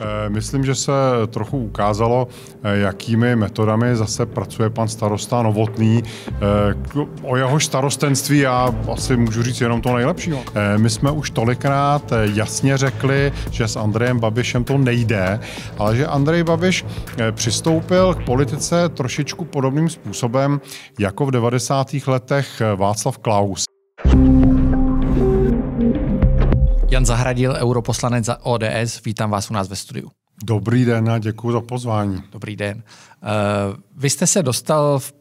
Eh, myslím, že se trochu ukázalo, eh, jakými metodami zase pracuje pan starosta Novotný. Eh, o jeho starostenství já asi můžu říct jenom to nejlepšího. My jsme už tolikrát jasně řekli, že s Andrejem Babišem to nejde, ale že Andrej Babiš přistoupil k politice trošičku podobným způsobem jako v 90. letech Václav Klaus. Jan Zahradil, europoslanec za ODS. Vítám vás u nás ve studiu. Dobrý den a děkuji za pozvání. Dobrý den. Eh, vy jste se dostal v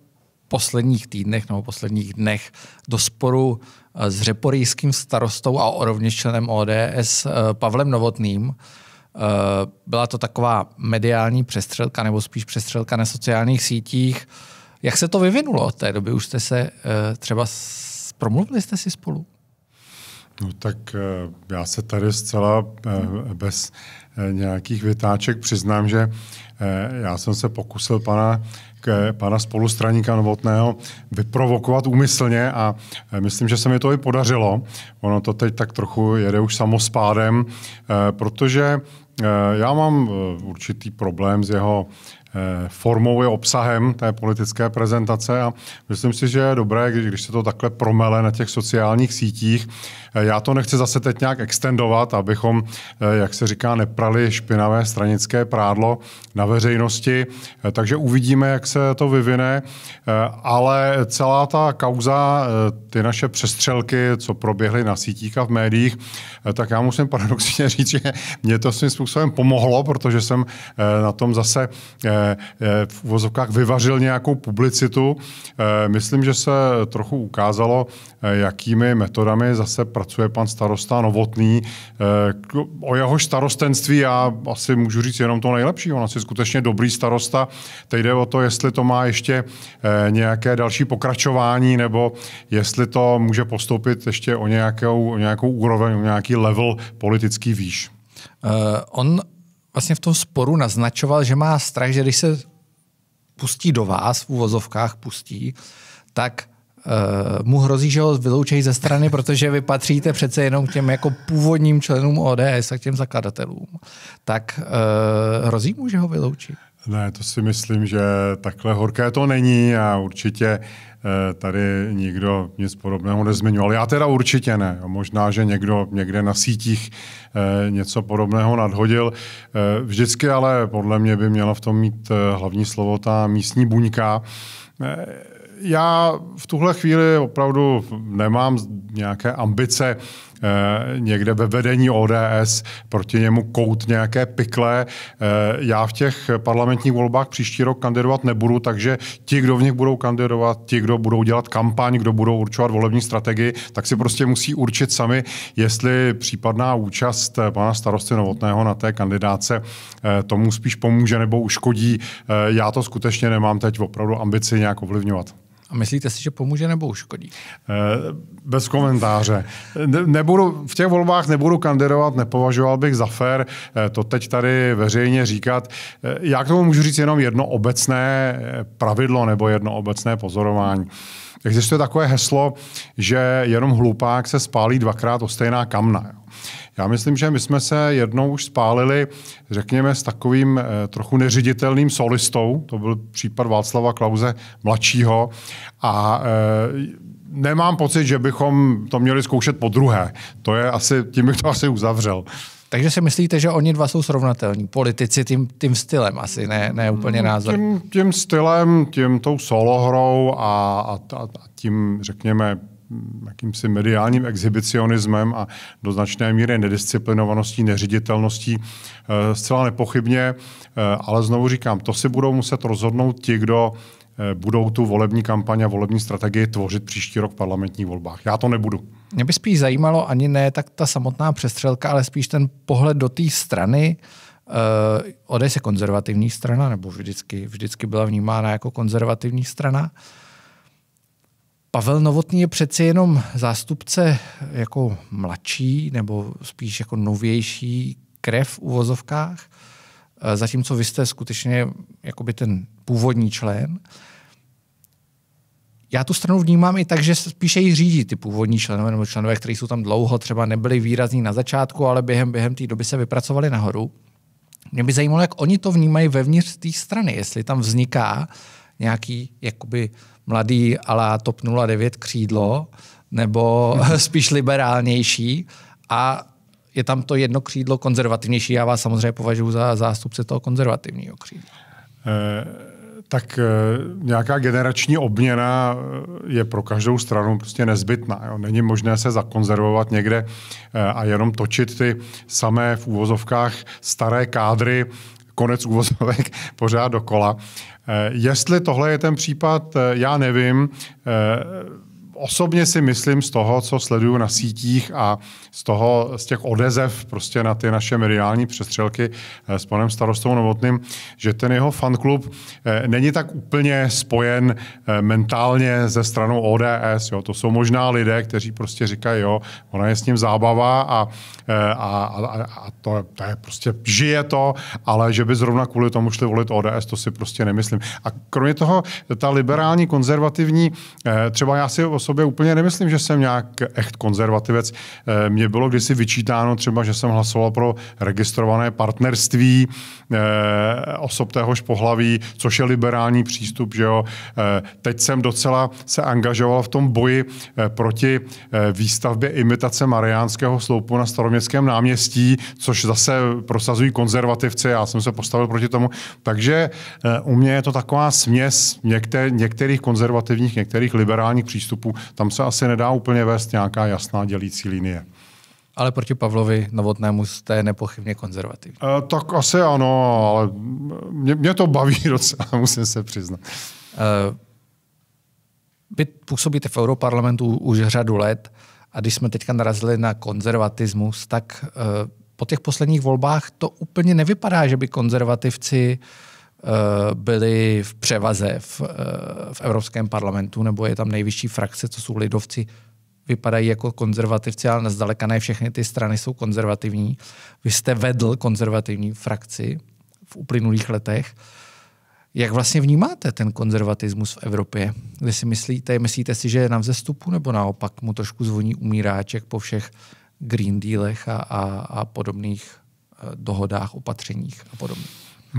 posledních týdnech nebo posledních dnech do sporu eh, s řeporýským starostou a rovněž členem ODS eh, Pavlem Novotným. Byla to taková mediální přestřelka nebo spíš přestřelka na sociálních sítích. Jak se to vyvinulo od té doby? Už jste se třeba promluvili jste si spolu? No tak eh, já se tady zcela eh, bez eh, nějakých vytáček přiznám, že já jsem se pokusil pana, k, pana spolustraníka Novotného vyprovokovat úmyslně a myslím, že se mi to i podařilo. Ono to teď tak trochu jede už samospádem, protože já mám určitý problém s jeho Eh, formou i obsahem té politické prezentace a myslím si, že je dobré, když, když se to takhle promele na těch sociálních sítích. Eh, já to nechci zase teď nějak extendovat, abychom, eh, jak se říká, neprali špinavé stranické prádlo na veřejnosti, takže uvidíme, jak se to vyvine, ale celá ta kauza, ty naše přestřelky, co proběhly na sítích a v médiích, tak já musím paradoxně říct, že mě to svým způsobem pomohlo, protože jsem na tom zase Eh, v uvozovkách vyvařil nějakou publicitu. Eh, myslím, že se trochu ukázalo, eh, jakými metodami zase pracuje pan starosta Novotný. O jeho starostenství já asi můžu říct jenom to nejlepší. On asi skutečně dobrý starosta. Teď jde o to, jestli to má ještě nějaké další pokračování, nebo jestli to může postoupit ještě o nějakou, o nějakou úroveň, o nějaký level politický výš. Uh, on vlastně v tom sporu naznačoval, že má strach, že když se pustí do vás, v uvozovkách pustí, tak uh, mu hrozí, že ho vyloučejí ze strany, protože vy patříte přece jenom k těm jako původním členům ODS a k těm zakladatelům. Tak uh, hrozí mu, že ho vyloučí? Ne, to si myslím, že takhle horké to není a určitě uh, Eh, tady nikdo nic podobného nezmiňoval. Já teda určitě ne. Možná, že někdo někde na sítích eh, něco podobného nadhodil. Eh, vždycky ale podle mě by měla v tom mít hlavní slovo ta místní buňka. Já v tuhle chvíli opravdu nemám nějaké ambice Eh, někde ve vedení ODS, proti němu kout nějaké pikle. Eh, já v těch parlamentních volbách příští rok kandidovat nebudu, takže ti, kdo v nich budou kandidovat, ti, kdo budou dělat kampaň, kdo budou určovat volební strategii, tak si prostě musí určit sami, jestli případná účast eh, pana starosty Novotného na té kandidáce tomu spíš pomůže nebo uškodí. Já to skutečně nemám teď opravdu ambici nějak ovlivňovat. A myslíte si, že pomůže nebo uškodí? Eh, bez komentáře. Nebudu, v těch volbách nebudu kandidovat, nepovažoval bych za fér eh, to teď tady veřejně říkat. Eh, já k tomu můžu říct jenom jedno obecné pravidlo nebo jedno obecné pozorování. Existuje takové heslo, že jenom hlupák se spálí dvakrát o stejná kamna. Jo. Já myslím, že my jsme se jednou už spálili, řekněme, s takovým eh, trochu neřiditelným solistou, to byl případ Václava Klauze mladšího, a eh, nemám pocit, že bychom to měli zkoušet po druhé. To je asi, tím bych to asi uzavřel. Takže si myslíte, že oni dva jsou srovnatelní, politici tím, tím stylem asi, ne, ne úplně hmm, názor? Tím, tím stylem, tím tou solohrou a, a, a tím, řekněme, jakýmsi mediálním exhibicionismem a do značné míry nedisciplinovaností, neřiditelností. Eh, zcela nepochybně, eh, ale znovu říkám, to si budou muset rozhodnout ti, kdo eh, budou tu volební kampaň a volební strategii tvořit příští rok v parlamentních volbách. Já to nebudu. Mě by spíš zajímalo ani ne tak ta samotná přestřelka, ale spíš ten pohled do té strany. Uh, Odej se konzervativní strana, nebo vždycky, vždycky byla vnímána jako konzervativní strana. Uh, Pavel Novotný je přeci jenom zástupce jako mladší nebo spíš jako novější krev v uvozovkách, eh, zatímco vy jste skutečně jakoby ten původní člen. Já tu stranu vnímám i tak, že spíše ji řídí ty původní členové nebo členové, kteří jsou tam dlouho, třeba nebyli výrazní na začátku, ale během, během té doby se vypracovali nahoru. Mě by zajímalo, jak oni to vnímají vevnitř té strany, jestli tam vzniká uh, nějaký jakoby mladý ala TOP 09 křídlo, nebo mhm. spíš liberálnější a je tam to jedno křídlo konzervativnější. Já vás samozřejmě považuji za zástupce toho konzervativního křídla. Eh, tak eh, nějaká generační obměna eh, je pro každou stranu prostě nezbytná. Jo. Není možné se zakonzervovat někde eh, a jenom točit ty samé v úvozovkách staré kádry konec úvozovek pořád dokola. Eh, jestli tohle je ten případ, eh, já nevím. Eh, osobně si myslím z toho, co sleduju na sítích a z toho, z těch odezev prostě na ty naše mediální přestřelky eh, s panem starostou Novotným, že ten jeho fanklub eh, není tak úplně spojen eh, mentálně ze stranou ODS. Jo. To jsou možná lidé, kteří prostě říkají, jo, ona je s ním zábava a, a, a, a to, to je prostě, žije to, ale že by zrovna kvůli tomu šli volit ODS, to si prostě nemyslím. A kromě toho, ta liberální, konzervativní, třeba já si osobně sobě úplně nemyslím, že jsem nějak echt konzervativec. Eh, mně bylo kdysi vyčítáno třeba, že jsem hlasoval pro registrované partnerství eh, osob téhož pohlaví, což je liberální přístup. Že jo. Eh, teď jsem docela se angažoval v tom boji proti výstavbě imitace Mariánského sloupu na staroměstském náměstí, což zase prosazují konzervativci. Já jsem se postavil proti tomu. Takže u mě je to taková směs některých konzervativních, některých liberálních přístupů, tam se asi nedá úplně vést nějaká jasná dělící linie. Ale proti Pavlovi Novotnému jste nepochybně konzervativní. E, tak asi ano, ale mě, mě to baví docela, musím se přiznat. E, vy působíte v Europarlamentu už řadu let a když jsme teďka narazili na konzervatismus, tak e, po těch posledních volbách to úplně nevypadá, že by konzervativci e, Eh, byli v převaze v, eh, v Evropském parlamentu, nebo je tam nejvyšší frakce, co jsou lidovci, vypadají jako konzervativci, ale zdaleka ne všechny ty strany jsou konzervativní. Vy jste vedl konzervativní frakci v uplynulých letech. Jak vlastně vnímáte ten konzervatismus v Evropě? Vy si myslíte, myslíte si, že je na vzestupu, nebo naopak mu trošku zvoní umíráček po všech Green Dealech a, a, a podobných eh, dohodách, opatřeních a podobně?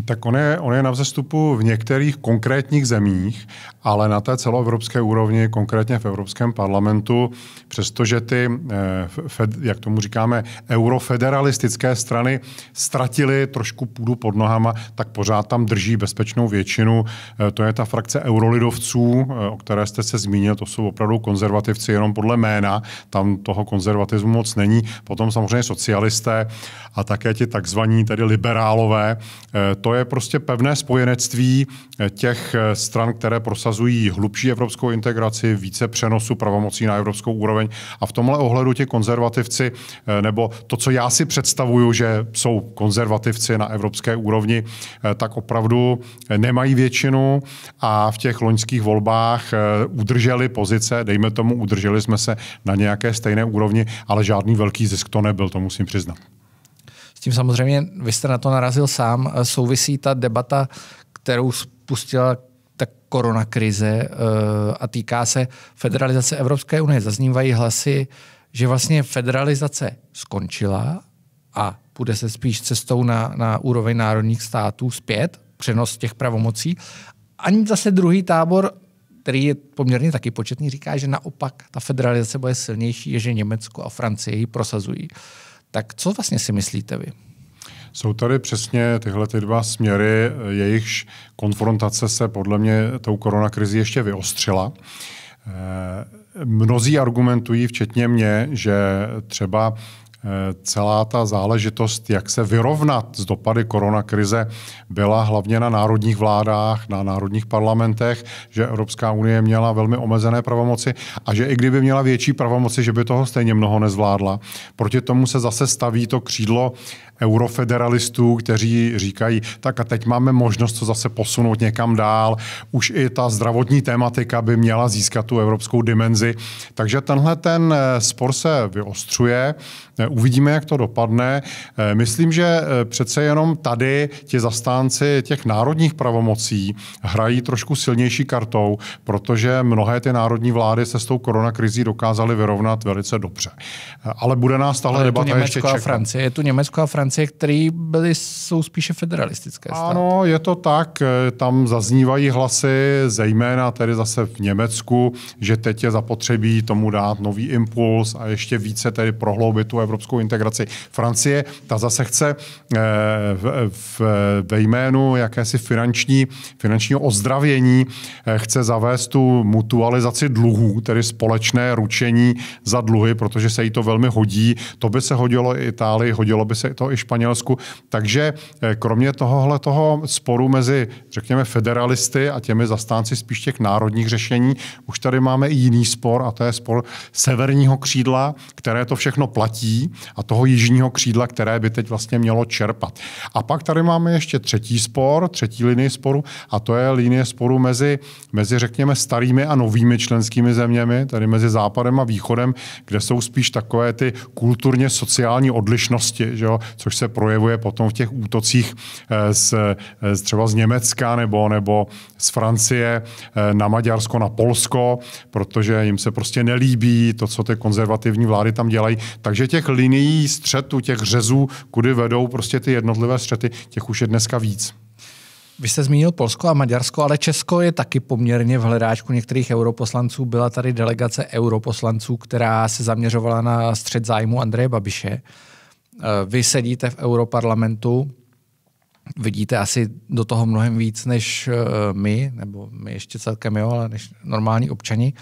Tak on je, on je na vzestupu v některých konkrétních zemích, ale na té celoevropské úrovni, konkrétně v Evropském parlamentu, přestože ty, eh, jak tomu říkáme, eurofederalistické strany ztratily trošku půdu pod nohama, tak pořád tam drží bezpečnou většinu. Eh, to je ta frakce eurolidovců, eh, o které jste se zmínil, to jsou opravdu konzervativci jenom podle jména, tam toho konzervatismu moc není. Potom samozřejmě socialisté a také ti takzvaní tedy liberálové, to je prostě pevné spojenectví eh, těch eh, stran, které prosazují hlubší evropskou integraci, více přenosu pravomocí na evropskou úroveň. A v tomhle ohledu ti konzervativci, eh, nebo to, co já si představuju, že jsou konzervativci na evropské úrovni, tak opravdu nemají většinu a v těch loňských volbách udrželi pozice, dejme tomu, udrželi jsme se na nějaké stejné úrovni, ale žádný velký zisk to nebyl, to musím přiznat tím samozřejmě, vy jste na to narazil sám, eh, souvisí ta debata, kterou spustila ta koronakrize eh, a týká se federalizace Evropské unie. Zaznívají hlasy, že vlastně federalizace skončila a bude se spíš cestou na, na úroveň národních států zpět, přenos těch pravomocí. Ani zase druhý tábor, který je poměrně taky početný, říká, že naopak ta federalizace bude silnější, že Německo a Francie ji prosazují. Uh, tak co vlastně si myslíte vy? Jsou tady přesně tyhle ty dva směry, jejichž konfrontace se podle mě tou koronakrizi ještě vyostřila. Eh, mnozí argumentují, včetně mě, že třeba celá ta záležitost, jak se vyrovnat z dopady koronakrize, byla hlavně na národních vládách, na národních parlamentech, že Evropská unie měla velmi omezené pravomoci a že i kdyby měla větší pravomoci, že by toho stejně mnoho nezvládla. Proti tomu se zase staví to křídlo eurofederalistů, kteří říkají, tak a teď máme možnost to zase posunout někam dál. Už i ta zdravotní tématika by měla získat tu evropskou dimenzi. Takže tenhle ten eh, spor se vyostřuje. Eh, uvidíme, jak to dopadne. Eh, myslím, že přece jenom tady ti zastánci těch národních pravomocí hrají trošku silnější kartou, protože mnohé ty národní vlády se s tou koronakrizí dokázaly vyrovnat velice dobře. Ale bude nás tahle debata je ještě čekat. Je tu Německo a Francie Francie, které byly, jsou spíše federalistické státy. Ano, je to tak. Eh, tam zaznívají hlasy, zejména tedy zase v Německu, že teď je zapotřebí tomu dát nový impuls a ještě více tedy prohloubit tu evropskou integraci. Francie, ta zase chce eh, v, v, ve jménu jakési finanční, finančního ozdravění eh, chce zavést tu mutualizaci dluhů, tedy společné ručení za dluhy, protože se jí to velmi hodí. To by se hodilo i Itálii, hodilo by se to i Španělsku. Takže eh, kromě tohohle toho sporu mezi, řekněme, federalisty a těmi zastánci spíš těch národních řešení, už tady máme i jiný spor, a to je spor severního křídla, které to všechno platí, a toho jižního křídla, které by teď vlastně mělo čerpat. A pak tady máme ještě třetí spor, třetí linii sporu, a to je linie sporu mezi, mezi řekněme, starými a novými členskými zeměmi, tady mezi západem a východem, kde jsou spíš takové ty kulturně sociální odlišnosti, že jo? což se projevuje potom v těch útocích eh, z, eh, z třeba z Německa nebo, nebo z Francie eh, na Maďarsko, na Polsko, protože jim se prostě nelíbí to, co ty konzervativní vlády tam dělají. Takže těch linií střetu, těch řezů, kudy vedou prostě ty jednotlivé střety, těch už je dneska víc. Vy jste zmínil Polsko a Maďarsko, ale Česko je taky poměrně v hledáčku některých europoslanců. Byla tady delegace europoslanců, která se zaměřovala na střed zájmu Andreje Babiše. Eh, vy sedíte v europarlamentu, vidíte asi do toho mnohem víc než eh, my, nebo my ještě celkem jo, ale než normální občani.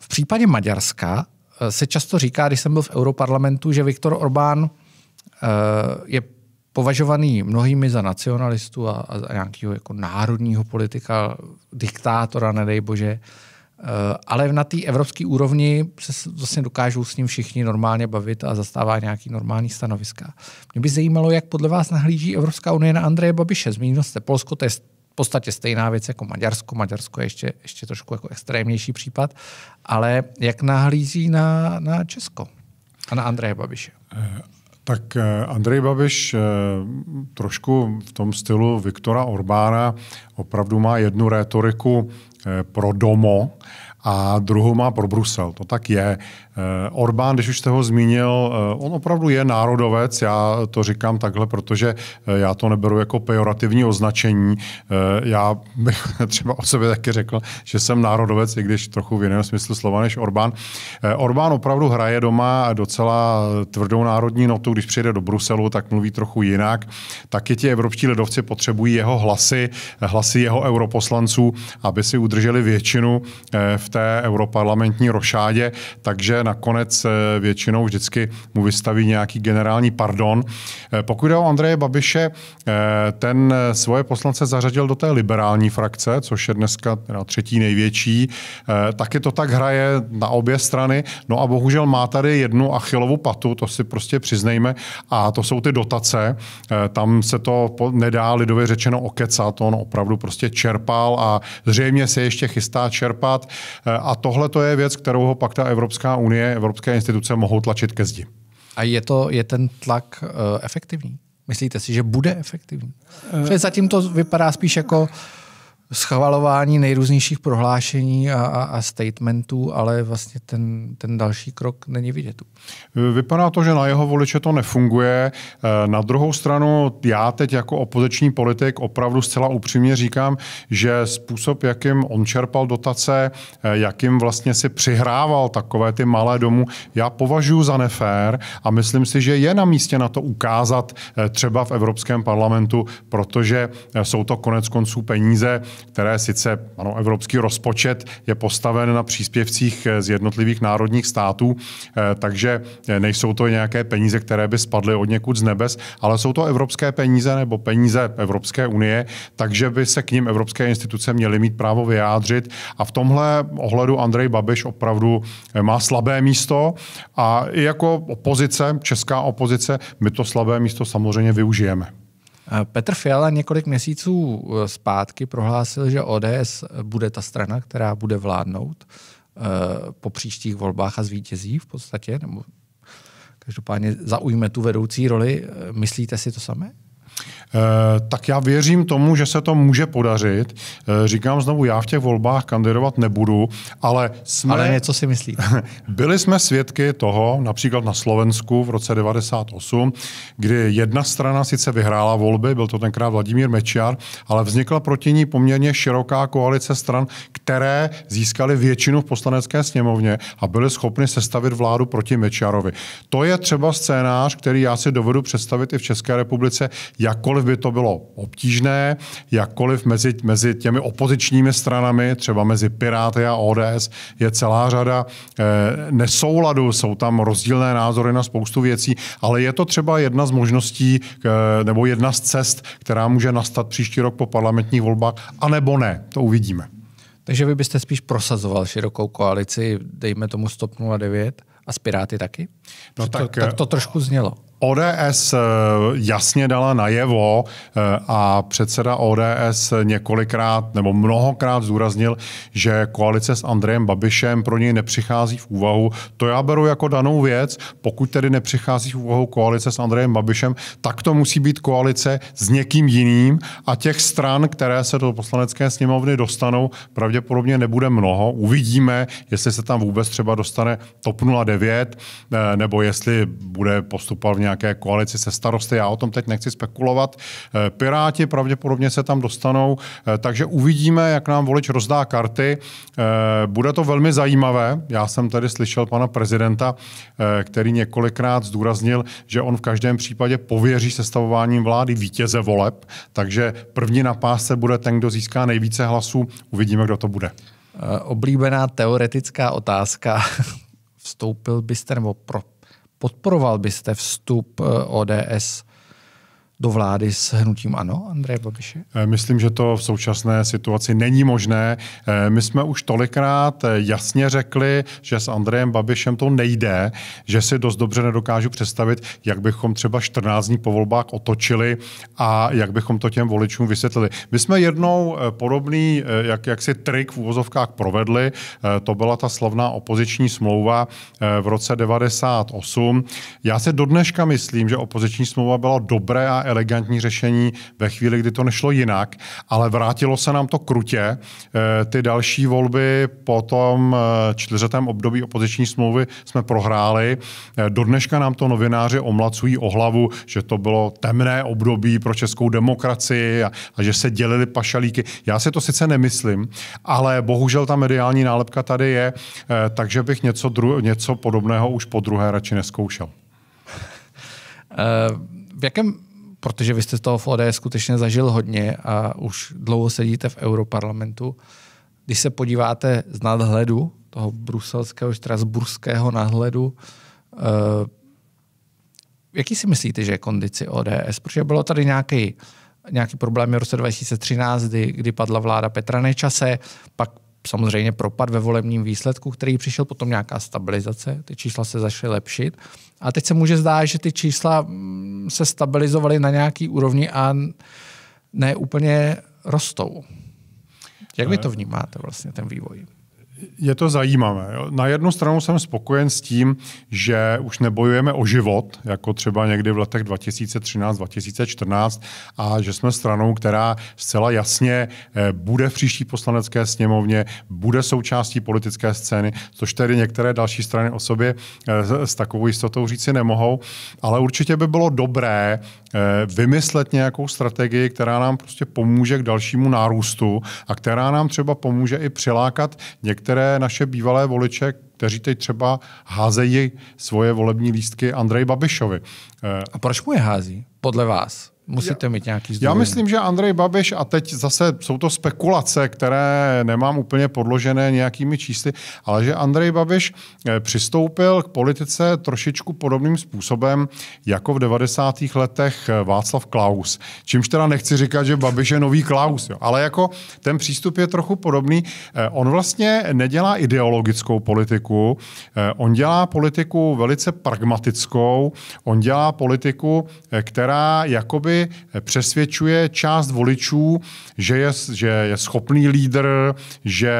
V případě Maďarska eh, se často říká, když jsem byl v europarlamentu, že Viktor Orbán je považovaný mnohými za nacionalistu a, za nějakého jako národního politika, diktátora, nedej bože. Eh, ale na té evropské úrovni se vlastně dokážou s ním všichni normálně bavit a zastává nějaký normální stanoviska. Mě by zajímalo, jak podle vás nahlíží Evropská unie na Andreje Babiše. Zmínil jste Polsko, to je v podstatě stejná věc jako Maďarsko. Maďarsko je ještě, ještě trošku jako extrémnější případ, ale jak nahlíží na, na Česko a na Andreje Babiše? Eh, tak eh, Andrej Babiš eh, trošku v tom stylu Viktora Orbána opravdu má jednu rétoriku eh, pro domo, a druhou má pro Brusel. To tak je. Eh, Orbán, když už jste ho zmínil, eh, on opravdu je národovec, já to říkám takhle, protože eh, já to neberu jako pejorativní označení. Já bych třeba o sobě taky řekl, že jsem národovec, i když trochu v jiném smyslu slova než Orbán. Orbán opravdu hraje doma docela tvrdou národní notu, když přijde do Bruselu, tak mluví trochu jinak. Taky ti evropští lidovci potřebují jeho hlasy, hlasy jeho europoslanců, aby si udrželi většinu v té europarlamentní rošádě, takže nakonec eh, většinou vždycky mu vystaví nějaký generální pardon. Eh, pokud jde o Andreje Babiše, eh, ten svoje poslance zařadil do té liberální frakce, což je dneska třetí největší. Taky to tak hraje na obě strany. No a bohužel má tady jednu achilovou patu, to si prostě přiznejme, a to jsou ty dotace. Tam se to nedá lidově řečeno okecat, on opravdu prostě čerpal a zřejmě se ještě chystá čerpat. Eh, a tohle to je věc, kterou ho pak ta Evropská unie, evropské instituce mohou tlačit ke zdi. A je, to, je ten tlak uh, efektivní? Myslíte si, že bude efektivní? Protože zatím to vypadá spíš jako schvalování nejrůznějších prohlášení a, a, a statementů, ale vlastně ten, ten další krok není vidět. Vypadá to, že na jeho voliče to nefunguje. Eh, na druhou stranu já teď jako opoziční politik opravdu zcela upřímně říkám, že způsob, jakým on čerpal dotace, eh, jakým vlastně si přihrával takové ty malé domů, já považuji za nefér a myslím si, že je na místě na to ukázat eh, třeba v Evropském parlamentu, protože jsou to konec konců peníze, které sice, ano, evropský rozpočet je postaven na příspěvcích eh, z jednotlivých národních států, eh, takže eh, nejsou to nějaké peníze, které by spadly od někud z nebes, ale jsou to evropské peníze nebo peníze Evropské unie, takže by se k ním evropské instituce měly mít právo vyjádřit. A v tomhle ohledu Andrej Babiš opravdu má slabé místo a i jako opozice, česká opozice, my to slabé místo samozřejmě využijeme. Petr Fiala několik měsíců eh, zpátky prohlásil, že ODS bude ta strana, která bude vládnout eh, po příštích volbách a zvítězí v podstatě, nebo každopádně zaujme tu vedoucí roli. Eh, myslíte si to samé? Eh, tak já věřím tomu, že se to může podařit. Eh, říkám znovu, já v těch volbách kandidovat nebudu, ale jsme... Ale něco si myslí. Byli jsme svědky toho, například na Slovensku v roce 98, kdy jedna strana sice vyhrála volby, byl to tenkrát Vladimír Mečiar, ale vznikla proti ní poměrně široká koalice stran, které získaly většinu v poslanecké sněmovně a byly schopny sestavit vládu proti Mečiarovi. To je třeba scénář, který já si dovedu představit i v České republice, jakkoliv jakkoliv by to bylo obtížné, jakkoliv mezi, mezi těmi opozičními stranami, třeba mezi Piráty a ODS, je celá řada eh, nesouladů, jsou tam rozdílné názory na spoustu věcí, ale je to třeba jedna z možností eh, nebo jedna z cest, která může nastat příští rok po parlamentních volbách, anebo ne, to uvidíme. Takže vy byste spíš prosazoval širokou koalici, dejme tomu 109 a Spiráty Piráty taky? No tak, to, tak eh, to trošku znělo. ODS eh, jasně dala najevo eh, a předseda ODS několikrát nebo mnohokrát zdůraznil, že koalice s Andrejem Babišem pro něj nepřichází v úvahu. To já beru jako danou věc. Pokud tedy nepřichází v úvahu koalice s Andrejem Babišem, tak to musí být koalice s někým jiným a těch stran, které se do poslanecké sněmovny dostanou, pravděpodobně nebude mnoho. Uvidíme, jestli se tam vůbec třeba dostane TOP 09 eh, nebo jestli bude postupovat nějaké koalici se starosty. Já o tom teď nechci spekulovat. Eh, Piráti pravděpodobně se tam dostanou, eh, takže uvidíme, jak nám volič rozdá karty. Eh, bude to velmi zajímavé. Já jsem tady slyšel pana prezidenta, který několikrát zdůraznil, že on v každém případě pověří sestavováním vlády vítěze voleb, takže první na pásce bude ten, kdo získá nejvíce hlasů. Uvidíme, kdo to bude. Oblíbená teoretická otázka. Vstoupil byste nebo pro, Podporoval byste vstup eh, ODS do vlády s hnutím ANO, Andreje Babiše? Eh, myslím, že to v současné situaci není možné. Eh, my jsme už tolikrát eh, jasně řekli, že s Andrejem Babišem to nejde, že si dost dobře nedokážu představit, jak bychom třeba 14 dní po volbách otočili a jak bychom to těm voličům vysvětlili. My jsme jednou podobný jak, jak si trik v úvozovkách provedli, to byla ta slavná opoziční smlouva v roce 98. Já se dodneška myslím, že opoziční smlouva byla dobré a elegantní řešení ve chvíli, kdy to nešlo jinak, ale vrátilo se nám to krutě. Eh, ty další volby po tom eh, čtyřetém období opoziční smlouvy jsme prohráli. Eh, do dneška nám to novináři omlacují o hlavu, že to bylo temné období pro českou demokracii a, a že se dělili pašalíky. Já si to sice nemyslím, ale bohužel ta mediální nálepka tady je, takže bych něco, dru- něco podobného už po druhé radši neskoušel. V jakém protože vy jste toho v ODS skutečně zažil hodně a už dlouho sedíte v Europarlamentu. Když se podíváte z nadhledu, toho bruselského, štrasburského nadhledu, uh, jaký si myslíte, že je kondici ODS? Protože bylo tady nějaký, nějaký problém v roce 2013, kdy, kdy padla vláda Petra Nečase, pak samozřejmě propad ve volebním výsledku, který přišel potom nějaká stabilizace, ty čísla se začaly lepšit. Uh, a teď se může zdát, že ty čísla mm, se stabilizovaly na nějaký úrovni a ne úplně rostou. Jak vy to vnímáte vlastně, ten vývoj? je to zajímavé. Na jednu stranu jsem spokojen s tím, že už nebojujeme o život, jako třeba někdy v letech 2013-2014, a že jsme stranou, která zcela jasně eh, bude v příští poslanecké sněmovně, bude součástí politické scény, což tedy některé další strany o sobě eh, s takovou jistotou říci nemohou. Ale určitě by bylo dobré eh, vymyslet nějakou strategii, která nám prostě pomůže k dalšímu nárůstu a která nám třeba pomůže i přilákat některé některé naše bývalé voliče, kteří teď třeba házejí svoje volební lístky Andrej Babišovi. Eh, A proč mu je hází, podle vás? Musíte mít nějaký zdroj. Já myslím, že Andrej Babiš, a teď zase jsou to spekulace, které nemám úplně podložené nějakými čísly, ale že Andrej Babiš eh, přistoupil k politice trošičku podobným způsobem, jako v 90. letech eh, Václav Klaus. Čímž teda nechci říkat, že Babiš je nový Klaus, jo. ale jako ten přístup je trochu podobný. Eh, on vlastně nedělá ideologickou politiku, on dělá politiku velice pragmatickou, on dělá politiku, která jakoby Eh, přesvědčuje část voličů, že je, že je schopný lídr, že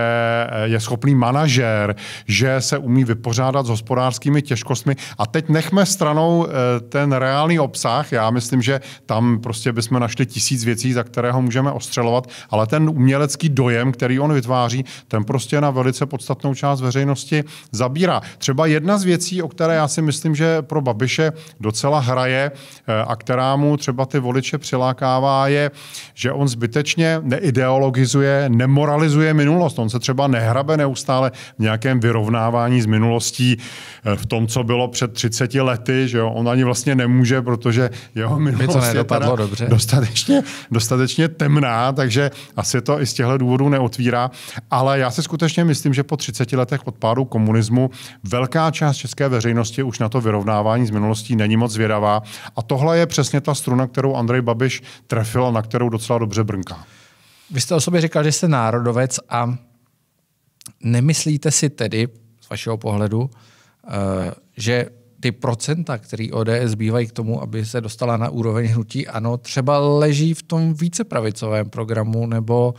eh, je schopný manažer, že se umí vypořádat s hospodářskými těžkostmi. A teď nechme stranou eh, ten reálný obsah. Já myslím, že tam prostě bychom našli tisíc věcí, za kterého můžeme ostřelovat, ale ten umělecký dojem, který on vytváří, ten prostě na velice podstatnou část veřejnosti zabírá. Třeba jedna z věcí, o které já si myslím, že pro Babiše docela hraje a která mu třeba ty voliče přilákává, je, že on zbytečně neideologizuje, nemoralizuje minulost. On se třeba nehrabe neustále v nějakém vyrovnávání s minulostí eh, v tom, co bylo před 30 lety, že jo? on ani vlastně nemůže, protože jeho minulost je teda dobře. Dostatečně, dostatečně temná, takže asi to i z těchto důvodů neotvírá. Ale já si skutečně myslím, že po 30 letech od pádu komunismu velká část české veřejnosti už na to vyrovnávání s minulostí není moc zvědavá. A tohle je přesně ta struna, kterou Andrej Babiš trefil a na kterou docela dobře brnká. Vy jste o sobě říkal, že jste národovec a nemyslíte si tedy, z vašeho pohledu, eh, že ty procenta, který ODS bývají k tomu, aby se dostala na úroveň hnutí, ano, třeba leží v tom více pravicovém programu nebo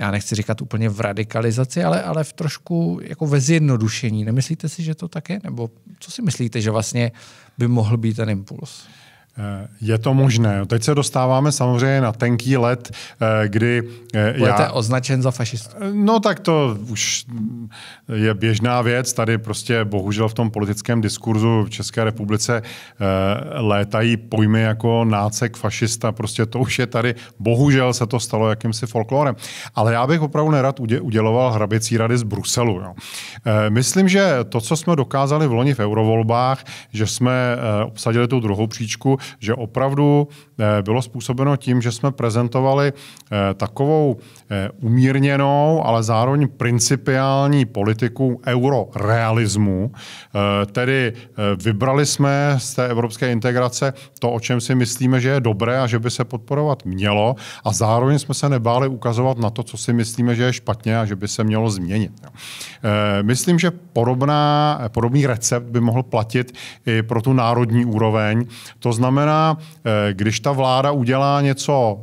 já nechci říkat úplně v radikalizaci, ale, ale v trošku jako ve zjednodušení. Nemyslíte si, že to tak je? Nebo co si myslíte, že vlastně by mohl být ten impuls? Je to možné. Teď se dostáváme samozřejmě na tenký let, eh, kdy eh, Budete já... označen za fašistu. Eh, no tak to už je běžná věc. Tady prostě bohužel v tom politickém diskurzu v České republice létají pojmy jako nácek, fašista. Prostě to už je tady. Bohužel se to stalo jakýmsi folklorem. Ale já bych opravdu nerad uděloval hraběcí rady z Bruselu. Jo. Myslím, že to, co jsme dokázali v loni v eurovolbách, že jsme obsadili tu druhou příčku, že opravdu eh, bylo způsobeno tím, že jsme prezentovali eh, takovou eh, umírněnou, ale zároveň principiální politiku eurorealismu. Tedy vybrali jsme z té evropské integrace to, o čem si myslíme, že je dobré a že by se podporovat mělo a zároveň jsme se nebáli ukazovat na to, co si myslíme, že je špatně a že by se mělo změnit. Myslím, že podobná, podobný recept by mohl platit i pro tu národní úroveň. To znamená, znamená, eh, když ta vláda udělá něco,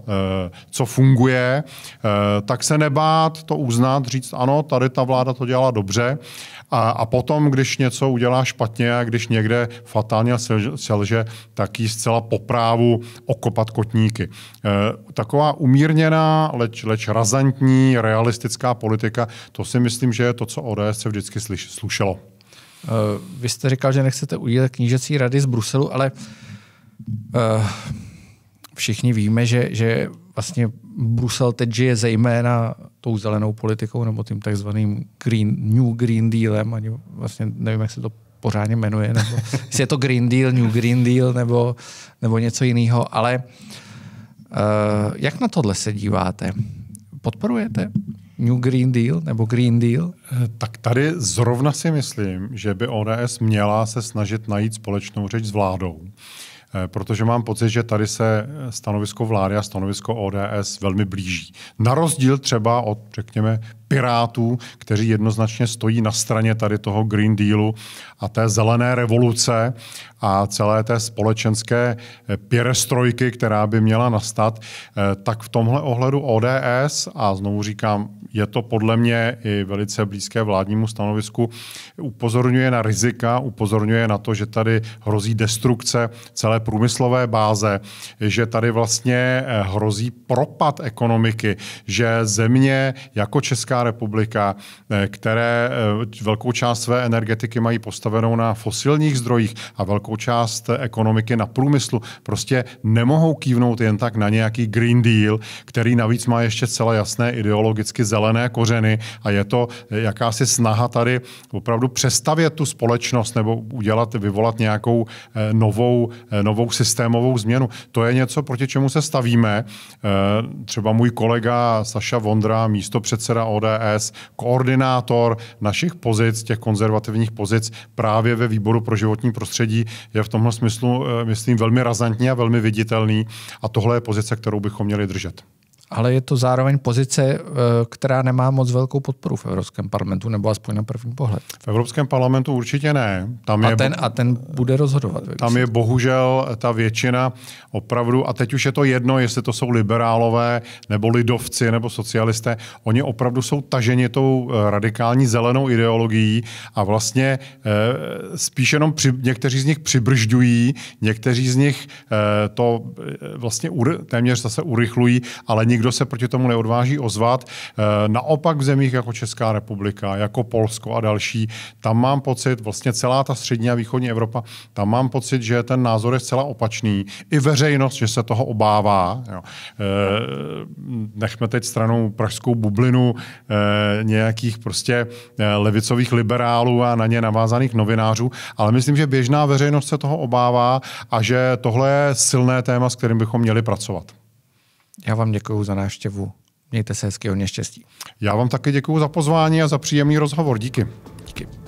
eh, co funguje, eh, tak se nebát to uznat, říct ano, tady ta vláda to dělá dobře. A, a potom, když něco udělá špatně a když někde fatálně selže, tak jí zcela poprávu okopat kotníky. Taková umírněná, leč, leč razantní, realistická politika, to si myslím, že je to, co ODS se vždycky slyš slušelo. Vy jste říkal, že nechcete udělat knížecí rady z Bruselu, ale Eh, všichni víme, že, že vlastně Brusel teď žije zejména tou zelenou politikou nebo tím takzvaným green, New Green Dealem, ani vlastně nevím, jak se to pořádně jmenuje, nebo jestli je to Green Deal, New Green Deal nebo, nebo něco jiného, ale uh, jak na tohle se díváte? Podporujete New Green Deal nebo Green Deal? Eh, tak tady zrovna si myslím, že by ODS měla se snažit najít společnou řeč s vládou. Uh, Eh, protože mám pocit, že tady se eh, stanovisko vlády a stanovisko ODS velmi blíží. Na rozdíl třeba od, řekněme, Pirátů, kteří jednoznačně stojí na straně tady toho Green Dealu a té zelené revoluce a celé té společenské eh, pěrestrojky, která by měla nastat, eh, tak v tomhle ohledu ODS, a znovu říkám, je to podle mě i velice blízké vládnímu stanovisku, upozorňuje na rizika, upozorňuje na to, že tady hrozí destrukce celé průmyslové báze, že tady vlastně eh, hrozí propad ekonomiky, že země jako Česká republika, eh, které eh, velkou část své energetiky mají postavenou na fosilních zdrojích a velkou část eh, ekonomiky na průmyslu, prostě nemohou kývnout jen tak na nějaký Green Deal, který navíc má ještě celé jasné ideologicky zelené kořeny a je to jakási snaha tady opravdu přestavět tu společnost nebo udělat, vyvolat nějakou novou, novou systémovou změnu. To je něco, proti čemu se stavíme. Třeba můj kolega Saša Vondra, místo předseda od ODS, koordinátor našich pozic, těch konzervativních pozic právě ve výboru pro životní prostředí je v tomhle smyslu, eh, myslím, velmi razantní a velmi viditelný a tohle je pozice, kterou bychom měli držet ale je to zároveň pozice, eh, která nemá moc velkou podporu v Evropském parlamentu, nebo aspoň na první pohled. V Evropském parlamentu určitě ne. Tam a, je, ten, a ten bude rozhodovat. Tam je bohužel ta většina opravdu, a teď už je to jedno, jestli to jsou liberálové, nebo lidovci, nebo socialisté, oni opravdu jsou taženi tou eh, radikální zelenou ideologií a vlastně eh, spíš jenom při, někteří z nich přibržďují, někteří z nich to vlastně téměř zase urychlují, ale nikdo nikdo se proti tomu neodváží ozvat. Eh, naopak v zemích jako Česká republika, jako Polsko a další, tam mám pocit, vlastně celá ta střední a východní Evropa, tam mám pocit, že ten názor je zcela opačný. I veřejnost, že se toho obává. Jo. Eh, nechme teď stranou pražskou bublinu eh, nějakých prostě levicových liberálů a na ně navázaných novinářů, ale myslím, že běžná veřejnost se toho obává a že tohle je silné téma, s kterým bychom měli pracovat. Já vám děkuji za návštěvu. Mějte se hezky, hodně štěstí. Já vám také děkuji za pozvání a za příjemný rozhovor. Díky. Díky.